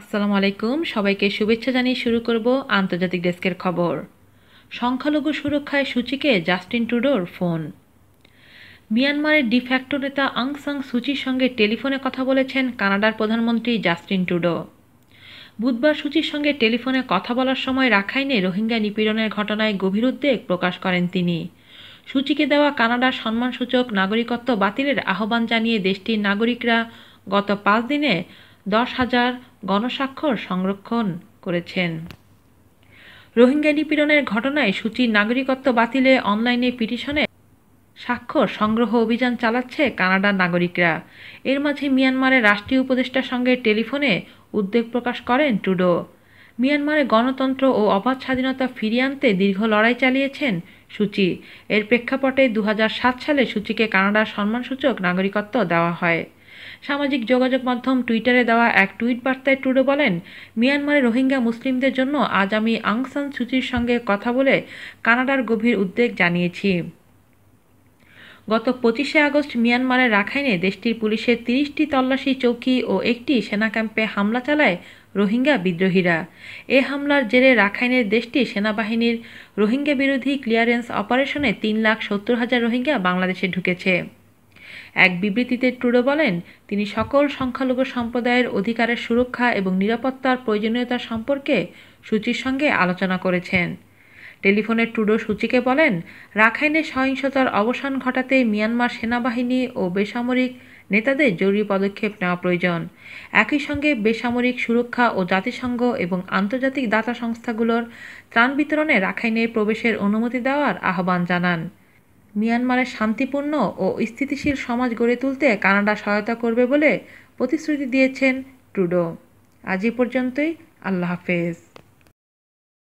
আসসালামু আলাইকুম সবাইকে শুভেচ্ছা জানিয়ে শুরু করব আন্তর্জাতিক ডেস্কের খবর সংখ্যালঘু সুরক্ষায় সূচিকে জাস্টিন টুডোর ফোন মিয়ানমারের ডিফ্যাক্টো নেতা আংসাং সুচির সঙ্গে টেলিফোনে কথা বলেছেন কানাডার প্রধানমন্ত্রী জাস্টিন টুডো বুধবার সূচির সঙ্গে টেলিফোনে কথা বলার সময় রাখাইনে রোহিঙ্গা নিপীড়নের ঘটনায় গভীর উদ্বেগ প্রকাশ করেন তিনি সূচিকে দেওয়া কানাডার সম্মানসূচক নাগরিকত্ব বাতিলের আহ্বান জানিয়ে দেশটির নাগরিকরা গত পাঁচ দিনে দশ হাজার গণস্বাক্ষর সংরক্ষণ করেছেন রোহিঙ্গা নিপীড়নের ঘটনায় সূচির নাগরিকত্ব বাতিলে অনলাইনে পিটিশনে স্বাক্ষর সংগ্রহ অভিযান চালাচ্ছে কানাডার নাগরিকরা এর মাঝে মিয়ানমারের রাষ্ট্রীয় উপদেষ্টার সঙ্গে টেলিফোনে উদ্বেগ প্রকাশ করেন টুডো মিয়ানমারে গণতন্ত্র ও অবাধ স্বাধীনতা ফিরিয়ে আনতে দীর্ঘ লড়াই চালিয়েছেন সূচি এর প্রেক্ষাপটে দু সালে সূচিকে কানাডার সম্মানসূচক নাগরিকত্ব দেওয়া হয় সামাজিক যোগাযোগ মাধ্যম টুইটারে দেওয়া এক টুইট বার্তায় ট্রুডো বলেন মিয়ানমারে রোহিঙ্গা মুসলিমদের জন্য আজ আমি আংসান সুচির সঙ্গে কথা বলে কানাডার গভীর উদ্বেগ জানিয়েছি গত পঁচিশে আগস্ট মিয়ানমারের রাখাইনে দেশটির পুলিশের তিরিশটি তল্লাশি চৌকি ও একটি সেনা ক্যাম্পে হামলা চালায় রোহিঙ্গা বিদ্রোহীরা এ হামলার জেরে রাখাইনের দেশটি সেনাবাহিনীর রোহিঙ্গা বিরোধী ক্লিয়ারেন্স অপারেশনে তিন লাখ সত্তর হাজার রোহিঙ্গা বাংলাদেশে ঢুকেছে এক বিবৃতিতে ট্রুডো বলেন তিনি সকল সংখ্যালঘু সম্প্রদায়ের অধিকারের সুরক্ষা এবং নিরাপত্তার প্রয়োজনীয়তা সম্পর্কে সূচির সঙ্গে আলোচনা করেছেন টেলিফোনে ট্রুডো সূচিকে বলেন রাখাইনে সহিংসতার অবসান ঘটাতে মিয়ানমার সেনাবাহিনী ও বেসামরিক নেতাদের জরুরি পদক্ষেপ নেওয়া প্রয়োজন একই সঙ্গে বেসামরিক সুরক্ষা ও জাতিসংঘ এবং আন্তর্জাতিক দাতা সংস্থাগুলোর ত্রাণ বিতরণে রাখাইনে প্রবেশের অনুমতি দেওয়ার আহ্বান জানান মিয়ানমারে শান্তিপূর্ণ ও স্থিতিশীল সমাজ গড়ে তুলতে কানাডা সহায়তা করবে বলে প্রতিশ্রুতি দিয়েছেন ট্রুডো আজ এ পর্যন্তই আল্লাহ হাফেজ